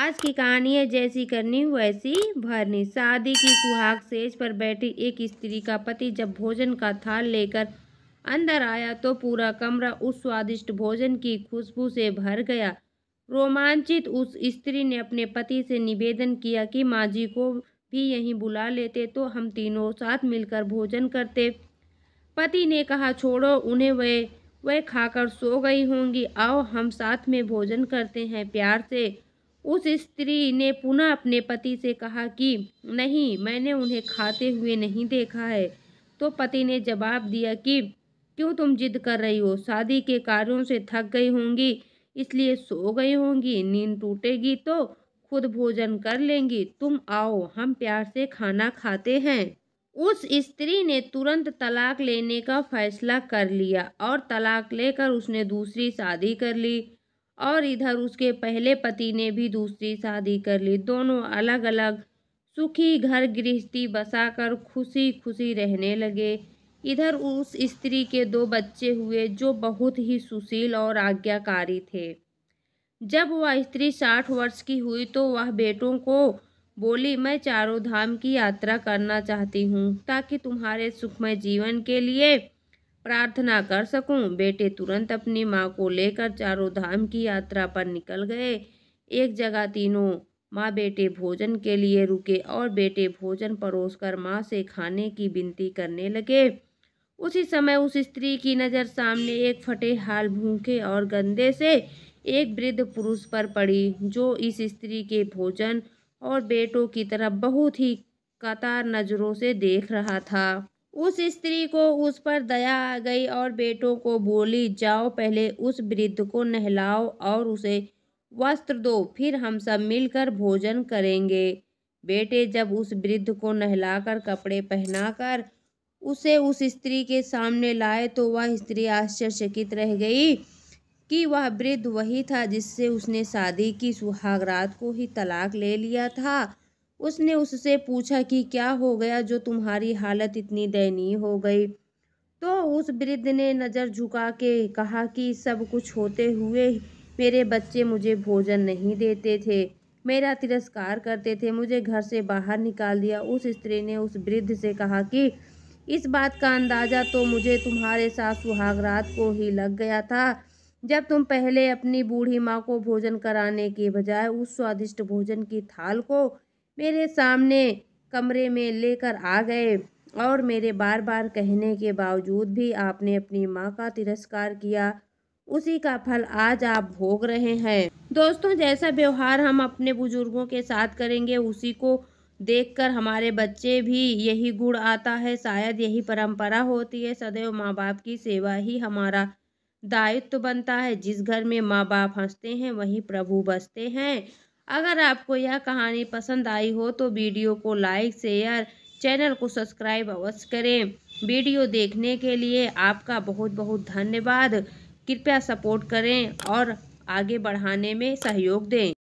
आज की कहानी है जैसी करनी वैसी भरनी शादी की सुहाग सेज पर बैठी एक स्त्री का पति जब भोजन का थाल लेकर अंदर आया तो पूरा कमरा उस स्वादिष्ट भोजन की खुशबू से भर गया रोमांचित उस स्त्री ने अपने पति से निवेदन किया कि माँ जी को भी यहीं बुला लेते तो हम तीनों साथ मिलकर भोजन करते पति ने कहा छोड़ो उन्हें वे वह खाकर सो गई होंगी आओ हम साथ में भोजन करते हैं प्यार से उस स्त्री ने पुनः अपने पति से कहा कि नहीं मैंने उन्हें खाते हुए नहीं देखा है तो पति ने जवाब दिया कि क्यों तुम जिद कर रही हो शादी के कार्यों से थक गई होंगी इसलिए सो गई होंगी नींद टूटेगी तो खुद भोजन कर लेंगी तुम आओ हम प्यार से खाना खाते हैं उस स्त्री ने तुरंत तलाक लेने का फैसला कर लिया और तलाक लेकर उसने दूसरी शादी कर ली और इधर उसके पहले पति ने भी दूसरी शादी कर ली दोनों अलग अलग सुखी घर गृहस्थी बसाकर खुशी खुशी रहने लगे इधर उस स्त्री के दो बच्चे हुए जो बहुत ही सुशील और आज्ञाकारी थे जब वह स्त्री साठ वर्ष की हुई तो वह बेटों को बोली मैं चारों धाम की यात्रा करना चाहती हूँ ताकि तुम्हारे सुखमय जीवन के लिए प्रार्थना कर सकूं बेटे तुरंत अपनी माँ को लेकर चारों धाम की यात्रा पर निकल गए एक जगह तीनों माँ बेटे भोजन के लिए रुके और बेटे भोजन परोस कर माँ से खाने की विनती करने लगे उसी समय उस स्त्री की नज़र सामने एक फटे हाल भूखे और गंदे से एक वृद्ध पुरुष पर पड़ी जो इस स्त्री के भोजन और बेटों की तरफ बहुत ही कतार नज़रों से देख रहा था उस स्त्री को उस पर दया आ गई और बेटों को बोली जाओ पहले उस वृद्ध को नहलाओ और उसे वस्त्र दो फिर हम सब मिलकर भोजन करेंगे बेटे जब उस वृद्ध को नहलाकर कपड़े पहनाकर उसे उस स्त्री के सामने लाए तो वह स्त्री आश्चर्यचकित रह गई कि वह वृद्ध वही था जिससे उसने शादी की सुहागरात को ही तलाक ले लिया था उसने उससे पूछा कि क्या हो गया जो तुम्हारी हालत इतनी दयनीय हो गई तो उस वृद्ध ने नज़र झुका के कहा कि सब कुछ होते हुए मेरे बच्चे मुझे भोजन नहीं देते थे मेरा तिरस्कार करते थे मुझे घर से बाहर निकाल दिया उस स्त्री ने उस वृद्ध से कहा कि इस बात का अंदाज़ा तो मुझे तुम्हारे साथ सुहागरात को ही लग गया था जब तुम पहले अपनी बूढ़ी माँ को भोजन कराने के बजाय उस स्वादिष्ट भोजन की थाल को मेरे सामने कमरे में लेकर आ गए और मेरे बार बार कहने के बावजूद भी आपने अपनी माँ का तिरस्कार किया उसी का फल आज आप भोग रहे हैं दोस्तों जैसा व्यवहार हम अपने बुजुर्गों के साथ करेंगे उसी को देखकर हमारे बच्चे भी यही गुण आता है शायद यही परंपरा होती है सदैव माँ बाप की सेवा ही हमारा दायित्व बनता है जिस घर में माँ बाप हंसते हैं वहीं प्रभु बसते हैं अगर आपको यह कहानी पसंद आई हो तो वीडियो को लाइक शेयर चैनल को सब्सक्राइब अवश्य करें वीडियो देखने के लिए आपका बहुत बहुत धन्यवाद कृपया सपोर्ट करें और आगे बढ़ाने में सहयोग दें